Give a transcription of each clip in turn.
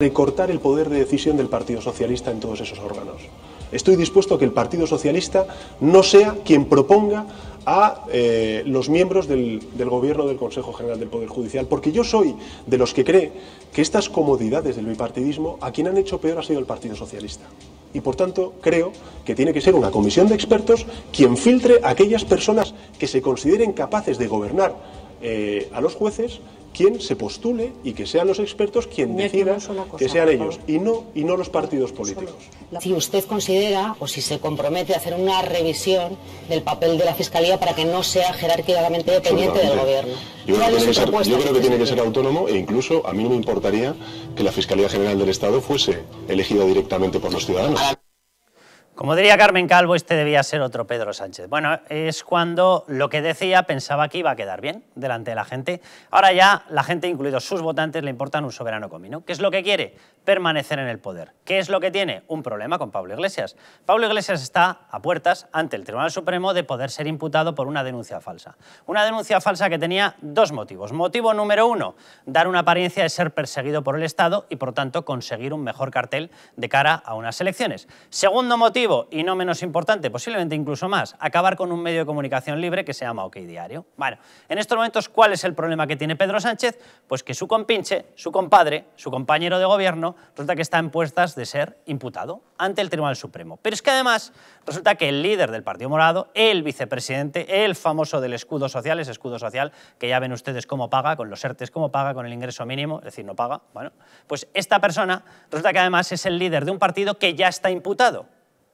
recortar el poder de decisión del Partido Socialista en todos esos órganos. Estoy dispuesto a que el Partido Socialista no sea quien proponga a eh, los miembros del, Gobierno del Consejo General del Poder Judicial, porque yo soy de los que cree que estas comodidades del bipartidismo a quien han hecho peor ha sido el Partido Socialista. Y por tanto creo que tiene que ser una comisión de expertos quien filtre a aquellas personas que se consideren capaces de gobernar eh, a los jueces quien se postule y que sean los expertos quien decida que sean ellos y no, y no los partidos políticos. Si usted considera o si se compromete a hacer una revisión del papel de la Fiscalía para que no sea jerárquicamente dependiente del gobierno. Yo creo, que, yo creo que tiene que ser autónomo e incluso a mí no me importaría que la Fiscalía General del Estado fuese elegida directamente por los ciudadanos. Como diría Carmen Calvo, este debía ser otro Pedro Sánchez. Bueno, es cuando lo que decía pensaba que iba a quedar bien delante de la gente. Ahora ya la gente, incluidos sus votantes, le importan un soberano comino. ¿Qué es lo que quiere? Permanecer en el poder. ¿Qué es lo que tiene? Un problema con Pablo Iglesias. Pablo Iglesias está a puertas ante el Tribunal Supremo de poder ser imputado por una denuncia falsa. Una denuncia falsa que tenía dos motivos. Motivo número uno, dar una apariencia de ser perseguido por el Estado y, por tanto, conseguir un mejor cartel de cara a unas elecciones. Segundo motivo, y no menos importante, posiblemente incluso más, acabar con un medio de comunicación libre que se llama OK Diario. Bueno, en estos momentos, ¿cuál es el problema que tiene Pedro Sánchez? Pues que su compinche, su compadre, su compañero de gobierno, resulta que está en puestas de ser imputado ante el Tribunal Supremo. Pero es que además resulta que el líder del Partido Morado, el vicepresidente, el famoso del escudo social, ese escudo social que ya ven ustedes cómo paga, con los ERTES cómo paga, con el ingreso mínimo, es decir, no paga, bueno, pues esta persona resulta que además es el líder de un partido que ya está imputado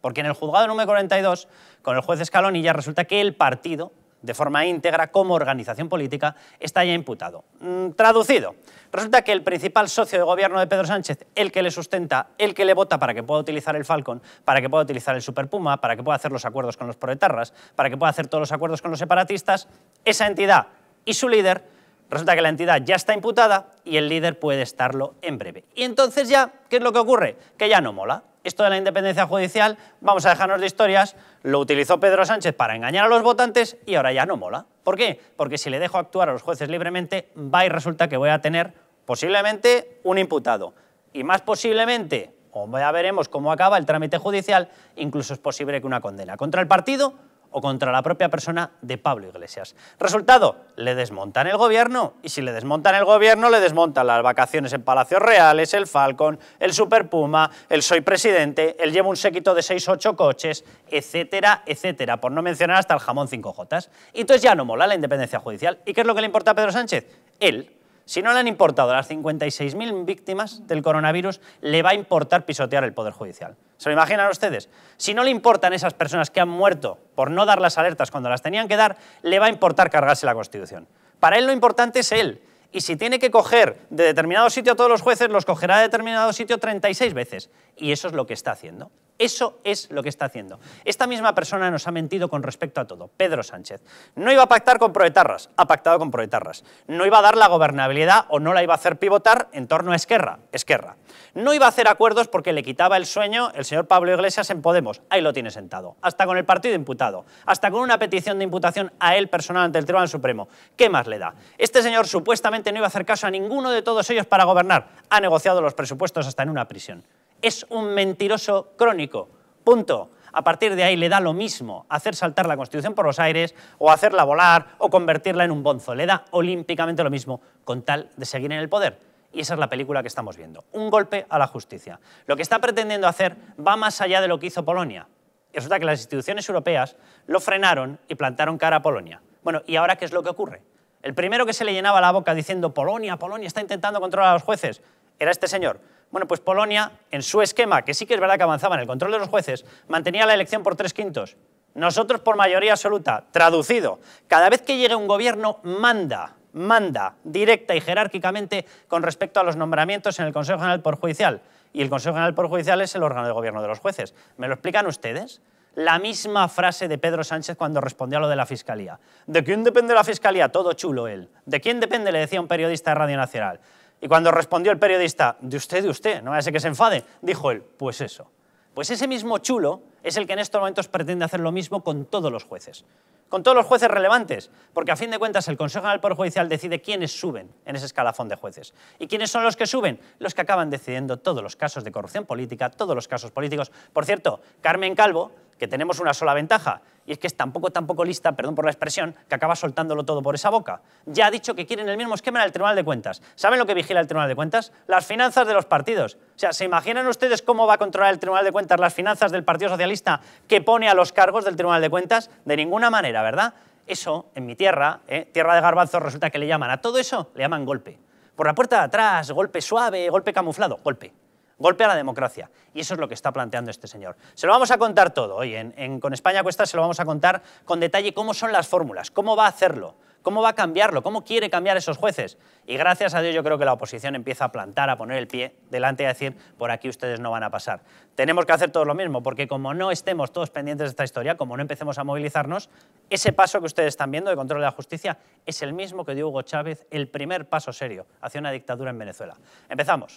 porque en el juzgado número 42, con el juez Escalón, ya resulta que el partido, de forma íntegra como organización política, está ya imputado. Mm, traducido, resulta que el principal socio de gobierno de Pedro Sánchez, el que le sustenta, el que le vota para que pueda utilizar el Falcon, para que pueda utilizar el Super Puma, para que pueda hacer los acuerdos con los proetarras, para que pueda hacer todos los acuerdos con los separatistas, esa entidad y su líder, resulta que la entidad ya está imputada y el líder puede estarlo en breve. Y entonces ya, ¿qué es lo que ocurre? Que ya no mola esto de la independencia judicial, vamos a dejarnos de historias, lo utilizó Pedro Sánchez para engañar a los votantes y ahora ya no mola. ¿Por qué? Porque si le dejo actuar a los jueces libremente, va y resulta que voy a tener posiblemente un imputado. Y más posiblemente, o ya veremos cómo acaba el trámite judicial, incluso es posible que una condena. Contra el partido o contra la propia persona de Pablo Iglesias. Resultado, le desmontan el gobierno y si le desmontan el gobierno, le desmontan las vacaciones en Palacios Reales, el Falcon, el Super Puma, el Soy Presidente, él lleva un séquito de 6-8 coches, etcétera, etcétera, por no mencionar hasta el jamón 5J. Y entonces ya no mola la independencia judicial. ¿Y qué es lo que le importa a Pedro Sánchez? Él si no le han importado las 56.000 víctimas del coronavirus, le va a importar pisotear el Poder Judicial. ¿Se lo imaginan ustedes? Si no le importan esas personas que han muerto por no dar las alertas cuando las tenían que dar, le va a importar cargarse la Constitución. Para él lo importante es él. Y si tiene que coger de determinado sitio a todos los jueces, los cogerá de determinado sitio 36 veces. Y eso es lo que está haciendo. Eso es lo que está haciendo. Esta misma persona nos ha mentido con respecto a todo. Pedro Sánchez. No iba a pactar con proetarras, ha pactado con proetarras. No iba a dar la gobernabilidad o no la iba a hacer pivotar en torno a Esquerra, Esquerra. No iba a hacer acuerdos porque le quitaba el sueño el señor Pablo Iglesias en Podemos. Ahí lo tiene sentado. Hasta con el partido imputado. Hasta con una petición de imputación a él personal ante el Tribunal Supremo. ¿Qué más le da? Este señor supuestamente no iba a hacer caso a ninguno de todos ellos para gobernar. Ha negociado los presupuestos hasta en una prisión es un mentiroso crónico. Punto. A partir de ahí le da lo mismo hacer saltar la Constitución por los aires o hacerla volar o convertirla en un bonzo. Le da olímpicamente lo mismo con tal de seguir en el poder. Y esa es la película que estamos viendo. Un golpe a la justicia. Lo que está pretendiendo hacer va más allá de lo que hizo Polonia. Y resulta que las instituciones europeas lo frenaron y plantaron cara a Polonia. Bueno, ¿y ahora qué es lo que ocurre? El primero que se le llenaba la boca diciendo Polonia, Polonia está intentando controlar a los jueces era este señor, bueno, pues Polonia, en su esquema, que sí que es verdad que avanzaba en el control de los jueces, mantenía la elección por tres quintos. Nosotros por mayoría absoluta. Traducido, cada vez que llegue un gobierno, manda, manda, directa y jerárquicamente con respecto a los nombramientos en el Consejo General por Judicial. Y el Consejo General por Judicial es el órgano de gobierno de los jueces. ¿Me lo explican ustedes? La misma frase de Pedro Sánchez cuando respondió a lo de la Fiscalía. ¿De quién depende la Fiscalía? Todo chulo él. ¿De quién depende? Le decía un periodista de Radio Nacional. Y cuando respondió el periodista, de usted, de usted, no vaya a ser que se enfade, dijo él, pues eso. Pues ese mismo chulo es el que en estos momentos pretende hacer lo mismo con todos los jueces. Con todos los jueces relevantes, porque a fin de cuentas el Consejo General del Poder Judicial decide quiénes suben en ese escalafón de jueces. ¿Y quiénes son los que suben? Los que acaban decidiendo todos los casos de corrupción política, todos los casos políticos. Por cierto, Carmen Calvo, que tenemos una sola ventaja, y es que es tampoco poco, lista, perdón por la expresión, que acaba soltándolo todo por esa boca. Ya ha dicho que quieren el mismo esquema en el Tribunal de Cuentas. ¿Saben lo que vigila el Tribunal de Cuentas? Las finanzas de los partidos. O sea, ¿se imaginan ustedes cómo va a controlar el Tribunal de Cuentas las finanzas del Partido Socialista que pone a los cargos del Tribunal de Cuentas? De ninguna manera, ¿verdad? Eso, en mi tierra, ¿eh? tierra de garbanzos, resulta que le llaman a todo eso, le llaman golpe. Por la puerta de atrás, golpe suave, golpe camuflado, golpe. Golpe a la democracia. Y eso es lo que está planteando este señor. Se lo vamos a contar todo hoy. En, con España Cuesta se lo vamos a contar con detalle cómo son las fórmulas, cómo va a hacerlo, cómo va a cambiarlo, cómo quiere cambiar esos jueces. Y gracias a Dios yo creo que la oposición empieza a plantar, a poner el pie delante y a decir, por aquí ustedes no van a pasar. Tenemos que hacer todo lo mismo, porque como no estemos todos pendientes de esta historia, como no empecemos a movilizarnos, ese paso que ustedes están viendo de control de la justicia es el mismo que dio Hugo Chávez, el primer paso serio hacia una dictadura en Venezuela. Empezamos.